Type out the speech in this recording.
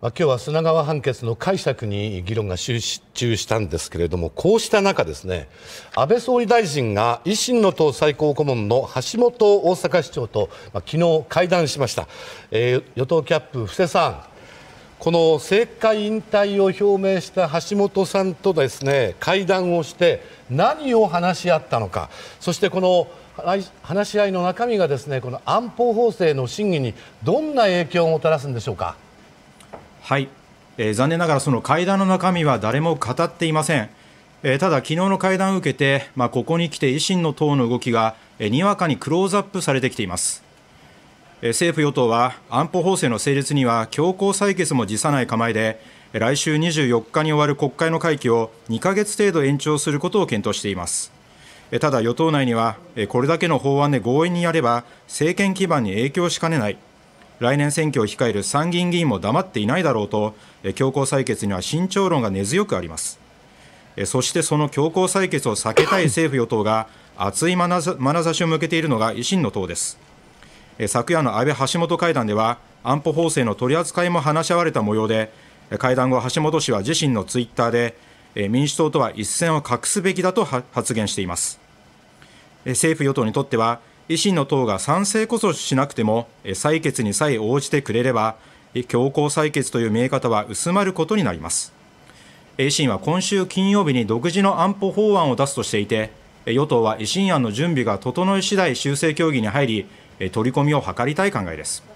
まあ、今日は砂川判決の解釈に議論が集中したんですけれどもこうした中ですね安倍総理大臣が維新の党最高顧問の橋本大阪市長と、まあ、昨日会談しました、えー、与党キャップ布施さんこの政界引退を表明した橋本さんとですね会談をして何を話し合ったのかそしてこの話し合いの中身がですねこの安保法制の審議にどんな影響をもたらすんでしょうか。はい、えー、残念ながらその会談の中身は誰も語っていません、えー、ただ昨日の会談を受けて、まあ、ここに来て維新の党の動きが、えー、にわかにクローズアップされてきています、えー、政府与党は安保法制の成立には強行採決も辞さない構えで来週24日に終わる国会の会期を2か月程度延長することを検討していますただ与党内にはこれだけの法案で強引にやれば政権基盤に影響しかねない来年選挙を控える参議院議員も黙っていないだろうと、強行採決には慎重論が根強くあります。そしてその強行採決を避けたい政府・与党が熱い眼差しを向けているのが維新の党です。昨夜の安倍・橋本会談では、安保法制の取り扱いも話し合われた模様で、会談後、橋本氏は自身のツイッターで、民主党とは一線を画すべきだと発言しています。政府・与党にとっては、維新の党が賛成こそしなくても、採決にさえ応じてくれれば、強行採決という見え方は薄まることになります。維新は今週金曜日に独自の安保法案を出すとしていて、与党は維新案の準備が整い次第修正協議に入り、取り込みを図りたい考えです。